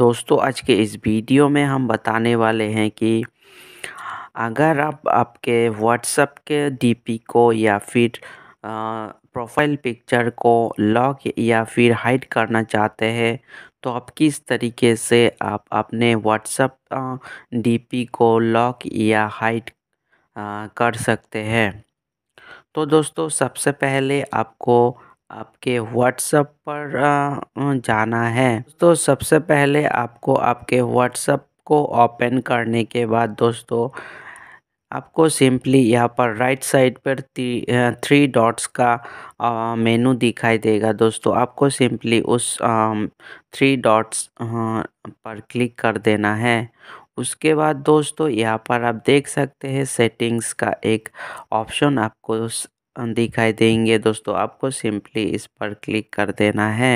दोस्तों आज के इस वीडियो में हम बताने वाले हैं कि अगर आप आपके व्हाट्सएप के डीपी को या फिर प्रोफाइल पिक्चर को लॉक या फिर हाइड करना चाहते हैं तो आप किस तरीके से आप अपने व्हाट्सएप डीपी को लॉक या हाइड कर सकते हैं तो दोस्तों सबसे पहले आपको आपके व्हाट्सअप पर जाना है तो सबसे पहले आपको आपके व्हाट्सअप को ओपन करने के बाद दोस्तों आपको सिंपली यहाँ पर राइट साइड पर थ्री डॉट्स का मेनू दिखाई देगा दोस्तों आपको सिंपली उस थ्री डॉट्स पर क्लिक कर देना है उसके बाद दोस्तों यहाँ पर आप देख सकते हैं सेटिंग्स का एक ऑप्शन आपको दिखाई देंगे दोस्तों आपको सिंपली इस पर क्लिक कर देना है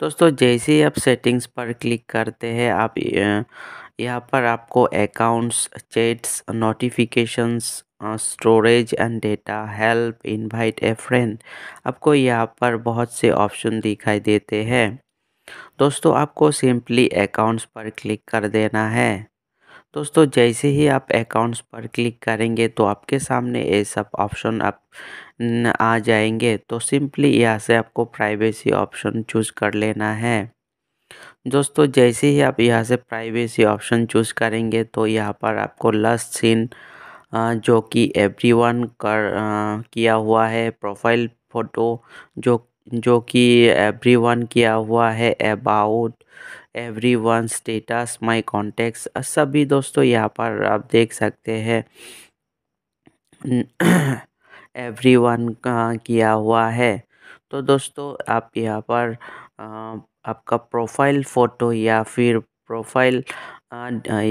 दोस्तों जैसे ही आप सेटिंग्स पर क्लिक करते हैं आप यहाँ पर आपको accounts chats notifications storage and data help invite a friend आपको यहाँ पर बहुत से ऑप्शन दिखाई देते हैं दोस्तों आपको सिंपली अकाउंट्स पर क्लिक कर देना है दोस्तों जैसे ही आप अकाउंट्स पर क्लिक करेंगे तो आपके सामने ये सब ऑप्शन आप आ जाएंगे तो सिंपली यहाँ से आपको प्राइवेसी ऑप्शन चूज कर लेना है दोस्तों जैसे ही आप यहाँ से प्राइवेसी ऑप्शन चूज करेंगे तो यहाँ पर आपको लास्ट सीन जो कि एवरीवन कर आ, किया हुआ है प्रोफाइल फ़ोटो जो जो कि एवरीवन किया हुआ है about everyone status my contact सभी दोस्तों यहाँ पर आप देख सकते हैं एवरी वन किया हुआ है तो दोस्तों आप यहाँ पर आपका प्रोफाइल फ़ोटो या फिर प्रोफाइल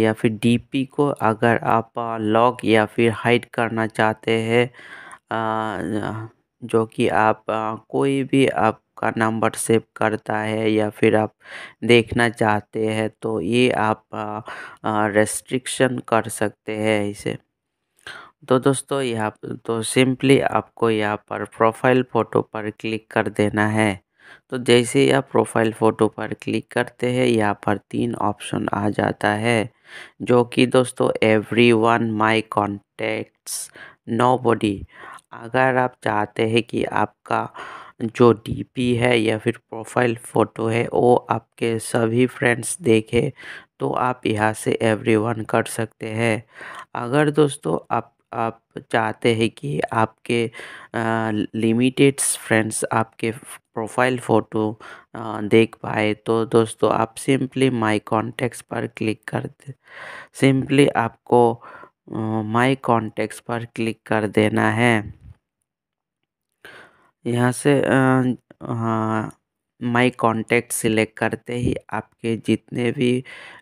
या फिर डीपी को अगर आप लॉक या फिर हाइड करना चाहते हैं जो कि आप कोई भी आप आपका नंबर सेव करता है या फिर आप देखना चाहते हैं तो ये आप रेस्ट्रिक्शन कर सकते हैं इसे तो दोस्तों यहाँ तो सिंपली आपको यहाँ पर प्रोफाइल फ़ोटो पर क्लिक कर देना है तो जैसे ही आप प्रोफाइल फ़ोटो पर क्लिक करते हैं यहाँ पर तीन ऑप्शन आ जाता है जो कि दोस्तों everyone my contacts nobody अगर आप चाहते हैं कि आपका जो डी_पी है या फिर प्रोफाइल फोटो है वो आपके सभी फ्रेंड्स देखे तो आप यहाँ से एवरीवन कर सकते हैं अगर दोस्तों आप आप चाहते हैं कि आपके लिमिटेड फ्रेंड्स आपके प्रोफाइल फ़ोटो देख पाए तो दोस्तों आप सिंपली माय कॉन्टैक्ट्स पर क्लिक कर सिंपली आपको माय कॉन्टैक्ट्स पर क्लिक कर देना है यहाँ से माई कॉन्टेक्ट सिलेक्ट करते ही आपके जितने भी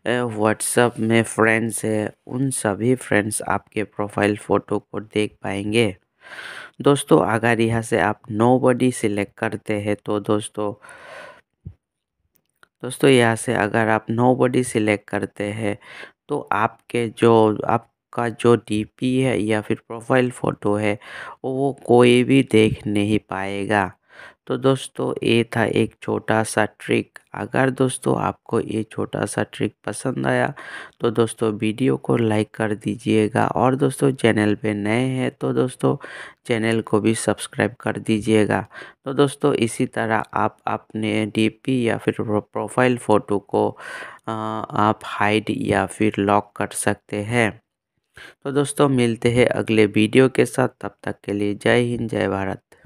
व्हाट्सअप में फ्रेंड्स हैं उन सभी फ्रेंड्स आपके प्रोफाइल फ़ोटो को देख पाएंगे दोस्तों अगर यहाँ से आप नो बडी सिलेक्ट करते हैं तो दोस्तों दोस्तों यहाँ से अगर आप नो बडी सिलेक्ट करते हैं तो आपके जो आप आपका जो डीपी है या फिर प्रोफाइल फ़ोटो है वो कोई भी देख नहीं पाएगा तो दोस्तों ये था एक छोटा सा ट्रिक अगर दोस्तों आपको ये छोटा सा ट्रिक पसंद आया तो दोस्तों वीडियो को लाइक कर दीजिएगा और दोस्तों चैनल पे नए हैं तो दोस्तों चैनल को भी सब्सक्राइब कर दीजिएगा तो दोस्तों इसी तरह आप अपने डीपी या फिर प्रोफाइल फ़ोटो को आप हाइड या फिर लॉक कर सकते हैं तो दोस्तों मिलते हैं अगले वीडियो के साथ तब तक के लिए जय हिंद जय भारत